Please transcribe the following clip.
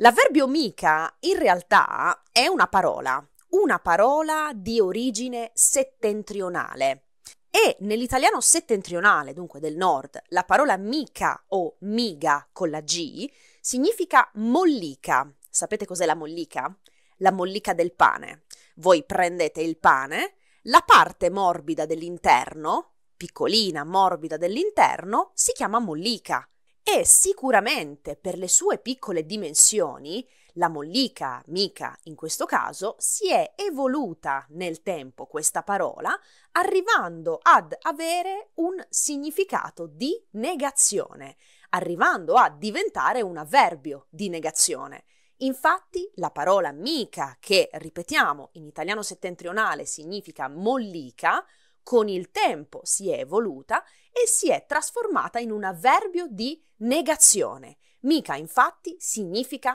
L'avverbio mica in realtà è una parola, una parola di origine settentrionale. E nell'italiano settentrionale, dunque del nord, la parola mica o miga con la G significa mollica. Sapete cos'è la mollica? La mollica del pane. Voi prendete il pane, la parte morbida dell'interno, piccolina, morbida dell'interno, si chiama mollica e sicuramente per le sue piccole dimensioni, la mollica, mica in questo caso, si è evoluta nel tempo questa parola, arrivando ad avere un significato di negazione, arrivando a diventare un avverbio di negazione. Infatti la parola mica, che ripetiamo in italiano settentrionale significa mollica, con il tempo si è evoluta e si è trasformata in un avverbio di negazione. Mica infatti significa